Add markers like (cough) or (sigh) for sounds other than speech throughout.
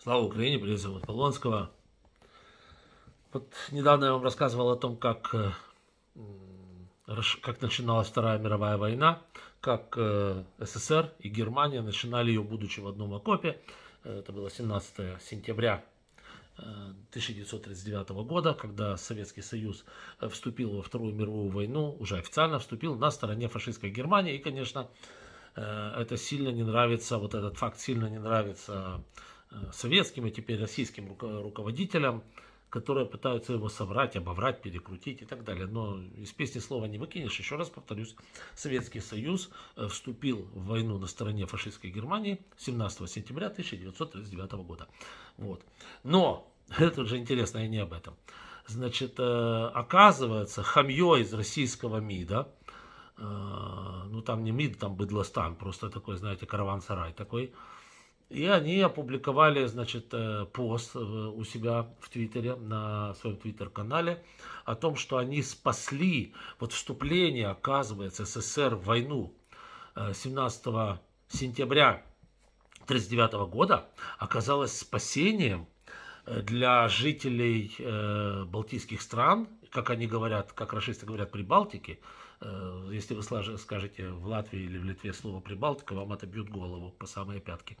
Слава Украине, призывом от Полонского. Вот недавно я вам рассказывал о том, как, э, как начиналась Вторая мировая война, как э, СССР и Германия начинали ее, будучи в одном окопе. Э, это было 17 сентября 1939 года, когда Советский Союз вступил во Вторую мировую войну, уже официально вступил на стороне фашистской Германии. И, конечно, это сильно не нравится, вот этот факт сильно не нравится Э, советским и теперь российским руководителям, которые пытаются его соврать, обоврать, перекрутить и так далее. Но из песни слова не выкинешь. Еще раз повторюсь, Советский Союз э, вступил в войну на стороне фашистской Германии 17 сентября 1939 года. Вот. Но, (laughs) это уже интересно, и не об этом. Значит, э, оказывается, хамье из российского МИДа, ну там не МИД, там быдлостан, просто такой, знаете, караван-сарай такой, и они опубликовали, значит, э, пост э, у себя в Твиттере, на своем Твиттер-канале, о том, что они спасли вот вступление, оказывается, СССР в войну 17 э, сентября 1939 года оказалось спасением для жителей э, балтийских стран, как они говорят, как расисты говорят, Прибалтики, э, если вы скажете в Латвии или в Литве слово Прибалтика, вам отобьют голову по самые пятки.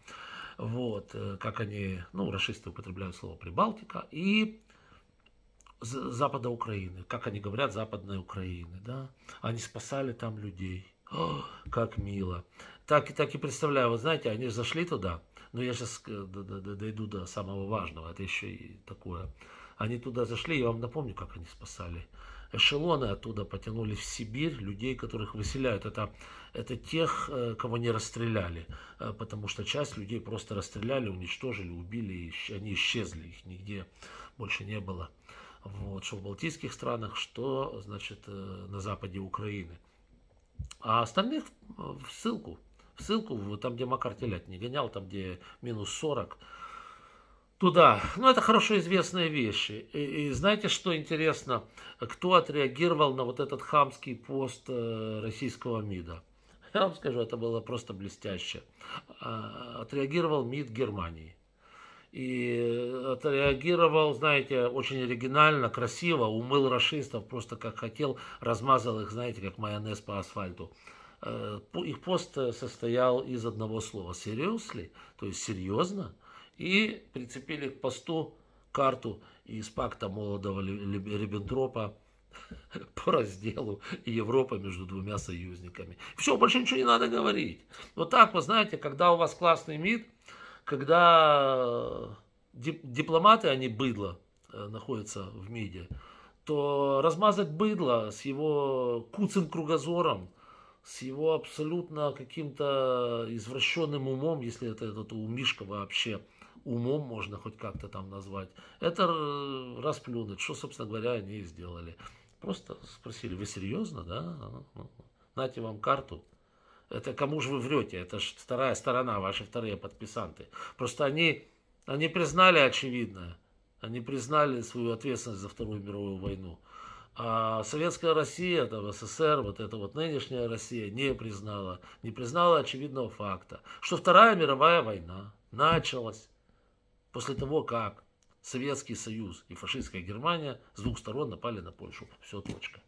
Вот, э, как они, ну, расисты употребляют слово Прибалтика, и запада Украины, как они говорят, западной Украины, да, они спасали там людей, О, как мило. Так, так и представляю, вы знаете, они зашли туда, но ну, я сейчас э, дойду до самого важного, это еще и такое. Они туда зашли, я вам напомню, как они спасали. Эшелоны оттуда потянули в Сибирь, людей, которых выселяют. Это, это тех, э, кого не расстреляли, э, потому что часть людей просто расстреляли, уничтожили, убили, и они исчезли, их нигде больше не было. Вот, что в Балтийских странах, что, значит, на западе Украины. А остальных в ссылку ссылку, там, где Макар Телят не гонял, там, где минус 40, туда. Ну, это хорошо известные вещи. И, и знаете, что интересно? Кто отреагировал на вот этот хамский пост э, российского МИДа? Я вам скажу, это было просто блестяще. А, отреагировал МИД Германии. И отреагировал, знаете, очень оригинально, красиво, умыл расистов просто как хотел, размазал их, знаете, как майонез по асфальту. Э, их пост э, состоял из одного слова «seriously», то есть «серьезно», и прицепили к посту карту из пакта молодого Риббентропа (laughs) по разделу Европа между двумя союзниками. Все, больше ничего не надо говорить. Вот так, вы знаете, когда у вас классный МИД, когда э, дипломаты, они быдло, находятся в МИДе, то размазать быдло с его куцым кругозором, с его абсолютно каким-то извращенным умом, если это этот умишка вообще умом можно хоть как-то там назвать, это расплюнуть, что, собственно говоря, они и сделали. Просто спросили, вы серьезно, да? «Ну, ну, нате вам карту. Это кому же вы врете? Это же вторая сторона, ваши вторые подписанты. Просто они, они признали очевидное. Они признали свою ответственность за Вторую мировую войну. А Советская Россия, там, СССР, вот эта вот нынешняя Россия не признала, не признала очевидного факта, что Вторая мировая война началась после того, как Советский Союз и фашистская Германия с двух сторон напали на Польшу. Все, точка.